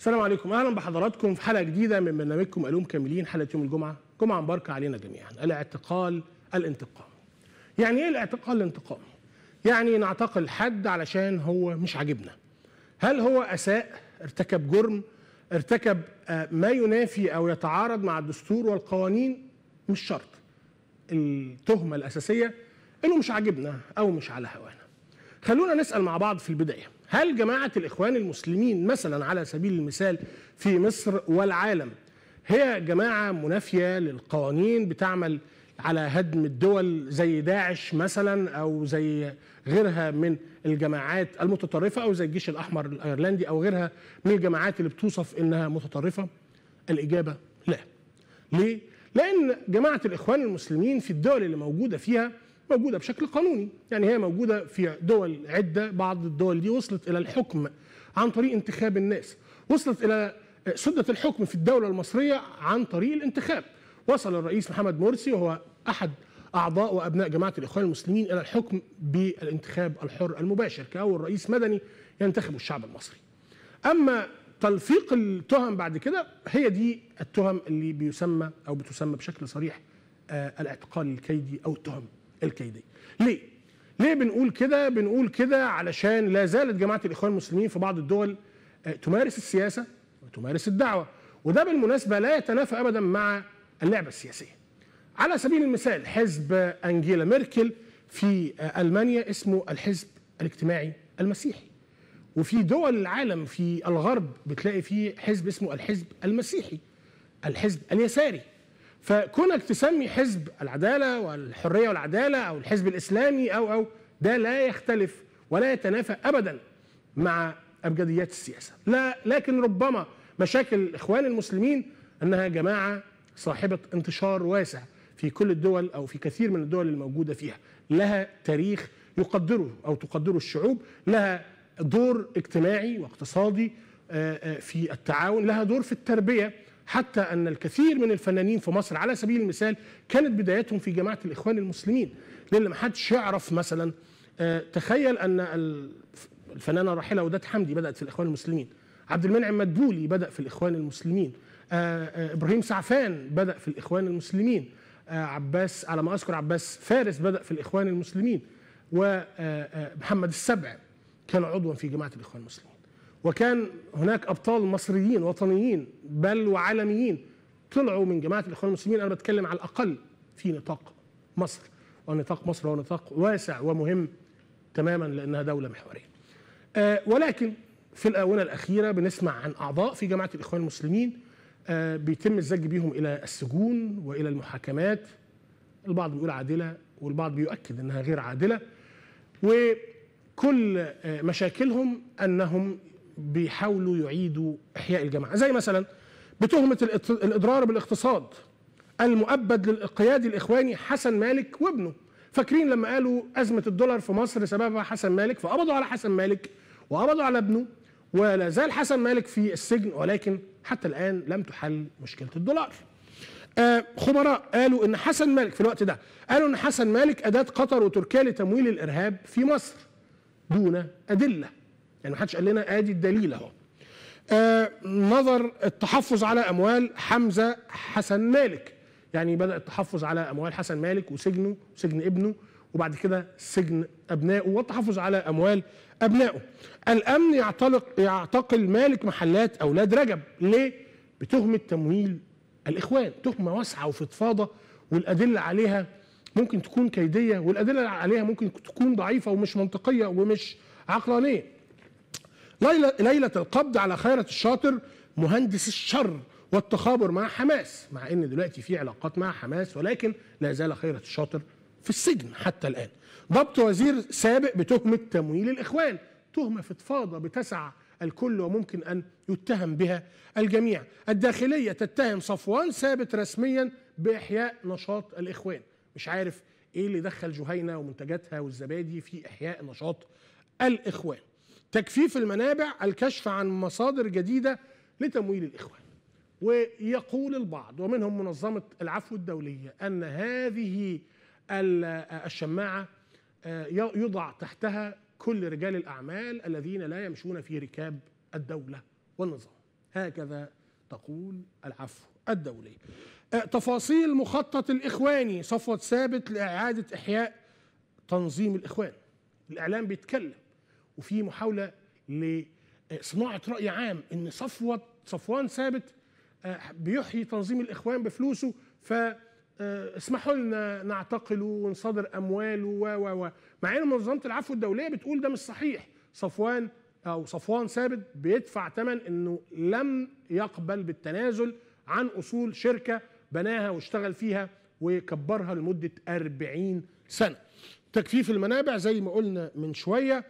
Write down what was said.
السلام عليكم اهلا بحضراتكم في حلقه جديده من برنامجكم الوم كاملين حلقه يوم الجمعه جمعه مباركه علينا جميعا الاعتقال الانتقامي يعني ايه الاعتقال الانتقامي يعني نعتقل حد علشان هو مش عاجبنا هل هو اساء ارتكب جرم ارتكب آه، ما ينافي او يتعارض مع الدستور والقوانين مش شرط التهمه الاساسيه انه مش عاجبنا او مش على هوانا خلونا نسال مع بعض في البدايه هل جماعة الإخوان المسلمين مثلا على سبيل المثال في مصر والعالم هي جماعة منافية للقوانين بتعمل على هدم الدول زي داعش مثلا أو زي غيرها من الجماعات المتطرفة أو زي الجيش الأحمر الأيرلندي أو غيرها من الجماعات اللي بتوصف إنها متطرفة الإجابة لا ليه؟ لأن جماعة الإخوان المسلمين في الدول اللي موجودة فيها موجوده بشكل قانوني يعني هي موجوده في دول عده بعض الدول دي وصلت الى الحكم عن طريق انتخاب الناس وصلت الى سده الحكم في الدوله المصريه عن طريق الانتخاب وصل الرئيس محمد مرسي وهو احد اعضاء وابناء جماعه الاخوان المسلمين الى الحكم بالانتخاب الحر المباشر كاول رئيس مدني ينتخب الشعب المصري اما تلفيق التهم بعد كده هي دي التهم اللي بيسمى او بتسمى بشكل صريح آه، الاعتقال الكيدي او التهم الكيدية ليه؟ ليه بنقول كده؟ بنقول كده علشان لا زالت جماعة الإخوان المسلمين في بعض الدول آه، تمارس السياسة وتمارس الدعوة وده بالمناسبة لا يتنافى أبدا مع اللعبة السياسية على سبيل المثال حزب أنجيلا ميركل في آه، ألمانيا اسمه الحزب الاجتماعي المسيحي وفي دول العالم في الغرب بتلاقي فيه حزب اسمه الحزب المسيحي الحزب اليساري فكونك تسمي حزب العداله والحريه والعداله او الحزب الاسلامي او او ده لا يختلف ولا يتنافى ابدا مع ابجديات السياسه لا لكن ربما مشاكل الاخوان المسلمين انها جماعه صاحبه انتشار واسع في كل الدول او في كثير من الدول الموجوده فيها لها تاريخ يقدره او تقدره الشعوب لها دور اجتماعي واقتصادي آه، آه، في التعاون لها دور في التربيه حتى أن الكثير من الفنانين في مصر على سبيل المثال كانت بدايتهم في جماعة الإخوان المسلمين لأن ما حدش يعرف مثلا آه، تخيل أن الفنانة الراحلة وداد حمدي بدأت في الإخوان المسلمين عبد المنعم مدبولي بدأ في الإخوان المسلمين آه، آه، إبراهيم سعفان بدأ في الإخوان المسلمين عباس على ما أذكر عباس فارس بدأ في الإخوان المسلمين ومحمد السبع كان عضوا في جماعة الإخوان المسلمين وكان هناك ابطال مصريين وطنيين بل وعالميين طلعوا من جماعه الاخوان المسلمين انا بتكلم على الاقل في نطاق مصر ونطاق مصر هو نطاق واسع ومهم تماما لانها دوله محوريه. آه ولكن في الاونه الاخيره بنسمع عن اعضاء في جماعه الاخوان المسلمين آه بيتم الزج بيهم الى السجون والى المحاكمات البعض بيقول عادله والبعض بيؤكد انها غير عادله وكل آه، مشاكلهم انهم بيحاولوا يعيدوا احياء الجماعه زي مثلا بتهمه الاضرار بالاقتصاد المؤبد للقيادي الاخواني حسن مالك وابنه فاكرين لما قالوا ازمه الدولار في مصر سببها حسن مالك فقبضوا على حسن مالك وقبضوا على ابنه ولا زال حسن مالك في السجن ولكن حتى الان لم تحل مشكله الدولار آه، خبراء قالوا ان حسن مالك في الوقت ده قالوا ان حسن مالك اداه قطر وتركيا لتمويل الارهاب في مصر دون ادله يعني ما حدش قال لنا ادي الدليل اهو آه نظر التحفظ على اموال حمزه حسن مالك يعني بدا التحفظ على اموال حسن مالك وسجنه وسجن ابنه وبعد كده سجن ابنائه والتحفظ على اموال ابنائه الامن يعتلق يعتقل مالك محلات اولاد رجب ليه بتهمه تمويل الاخوان تهمه واسعه وفضفاضه والادله عليها ممكن تكون كيديه والادله عليها ممكن تكون ضعيفه ومش منطقيه ومش عقلانيه ليلة, ليلة القبض على خيرة الشاطر مهندس الشر والتخابر مع حماس مع ان دلوقتي في علاقات مع حماس ولكن لا زال خيرة الشاطر في السجن حتى الآن ضبط وزير سابق بتهمة تمويل الإخوان تهمة فضفاضة بتسع الكل وممكن أن يتهم بها الجميع الداخلية تتهم صفوان ثابت رسميا بإحياء نشاط الإخوان مش عارف إيه اللي دخل جهينة ومنتجاتها والزبادي في إحياء نشاط الإخوان تجفيف المنابع الكشف عن مصادر جديدة لتمويل الإخوان ويقول البعض ومنهم منظمة العفو الدولية أن هذه الشماعة آه، يضع تحتها كل رجال الأعمال الذين لا يمشون في ركاب الدولة والنظام هكذا تقول العفو الدولي آه، تفاصيل مخطط الإخواني صفوة ثابت لإعادة إحياء تنظيم الإخوان الإعلام بيتكلم وفي محاوله لصناعه راي عام ان صفوه صفوان ثابت آه، بيحيي تنظيم الاخوان بفلوسه ف آه، اسمحوا لنا نعتقله ونصادر امواله و و و مع ان منظمه العفو الدوليه بتقول ده مش صحيح صفوان او صفوان ثابت بيدفع ثمن انه لم يقبل بالتنازل عن اصول شركه بناها واشتغل فيها وكبرها لمده 40 سنه تجفيف المنابع زي ما قلنا من شويه